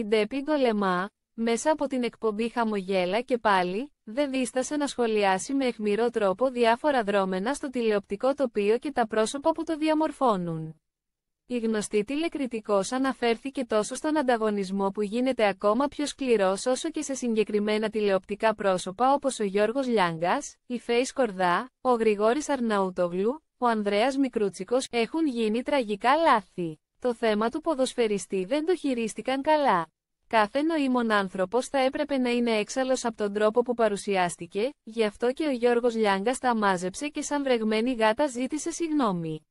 Η Ντέπι Γκολεμά, μέσα από την εκπομπή «Χαμογέλα» και πάλι, δεν δίστασε να σχολιάσει με αιχμηρό τρόπο διάφορα δρόμενα στο τηλεοπτικό τοπίο και τα πρόσωπα που το διαμορφώνουν. Η γνωστή τηλεκριτικός αναφέρθηκε τόσο στον ανταγωνισμό που γίνεται ακόμα πιο σκληρός όσο και σε συγκεκριμένα τηλεοπτικά πρόσωπα όπως ο Γιώργος Λιάγκας, η Φέης Σκορδά, ο Γρηγόρης Αρναούτογλου, ο Ανδρέας Μικρούτσικος έχουν γίνει τραγικά λάθη. Το θέμα του ποδοσφαιριστή δεν το χειρίστηκαν καλά. Κάθε νοήμων άνθρωπος θα έπρεπε να είναι έξαλλος από τον τρόπο που παρουσιάστηκε, γι' αυτό και ο Γιώργος Λιάγκα τα μάζεψε και σαν βρεγμένη γάτα ζήτησε συγγνώμη.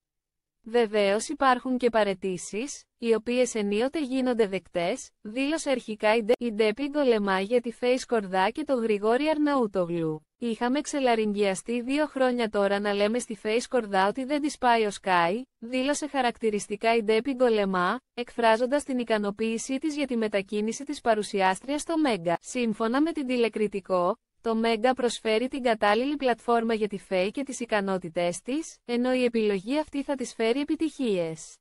Βεβαίως υπάρχουν και παρετήσεις, οι οποίες ενίοτε γίνονται δεκτές, δήλωσε αρχικά η Ντέπι Γκολεμά για τη Φέη Κορδά και το Γρηγόρη Αρναούτογλου. Είχαμε ξελαριγκιαστεί δύο χρόνια τώρα να λέμε στη Φέη Κορδά ότι δεν της πάει ο Σκάι, δήλωσε χαρακτηριστικά η Ντέπι Γκολεμά, εκφράζοντας την ικανοποίησή της για τη μετακίνηση της παρουσιάστριας στο Μέγκα. Σύμφωνα με την τηλεκριτικό, το Mega προσφέρει την κατάλληλη πλατφόρμα για τη ΦΕΙ και τις ικανότητές της, ενώ η επιλογή αυτή θα της φέρει επιτυχίες.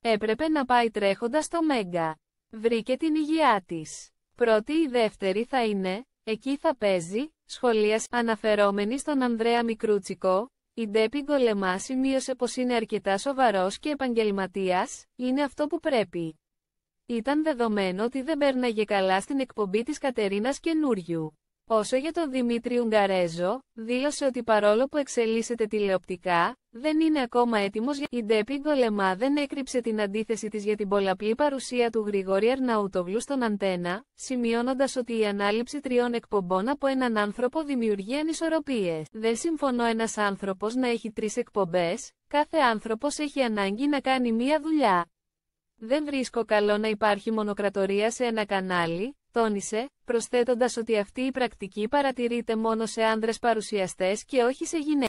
Έπρεπε να πάει τρέχοντας το Mega. Βρήκε την υγεία της. Πρώτη ή δεύτερη θα είναι, εκεί θα παίζει, σχολείας αναφερόμενη στον Ανδρέα Μικρούτσικο, η Ντέπη Γκολεμά μικρουτσικο η ντεπι γκολεμα σημειωσε πως είναι αρκετά σοβαρός και επαγγελματίας, είναι αυτό που πρέπει. Ήταν δεδομένο ότι δεν πέρναγε καλά στην εκπομπή της Κατερίνας Καινούριου. Όσο για τον Δημήτρη Ουγγαρέζο, δήλωσε ότι παρόλο που εξελίσσεται τηλεοπτικά, δεν είναι ακόμα έτοιμος για. Η Ντέπι Γκολεμά δεν έκρυψε την αντίθεση της για την πολλαπλή παρουσία του Γρηγόρη Αρναούτοβλου στον Αντένα, σημειώνοντας ότι η ανάληψη τριών εκπομπών από έναν άνθρωπο δημιουργεί ανισορροπίες. Δεν συμφωνώ ένας άνθρωπος να έχει τρεις εκπομπές, κάθε άνθρωπος έχει ανάγκη να κάνει μία δουλειά. Δεν βρίσκω καλό να υπάρχει μονοκρατορία σε ένα κανάλι, διορθώνησε, προσθέτοντας ότι αυτή η πρακτική παρατηρείται μόνο σε άνδρες παρουσιαστές και όχι σε γυναίκες.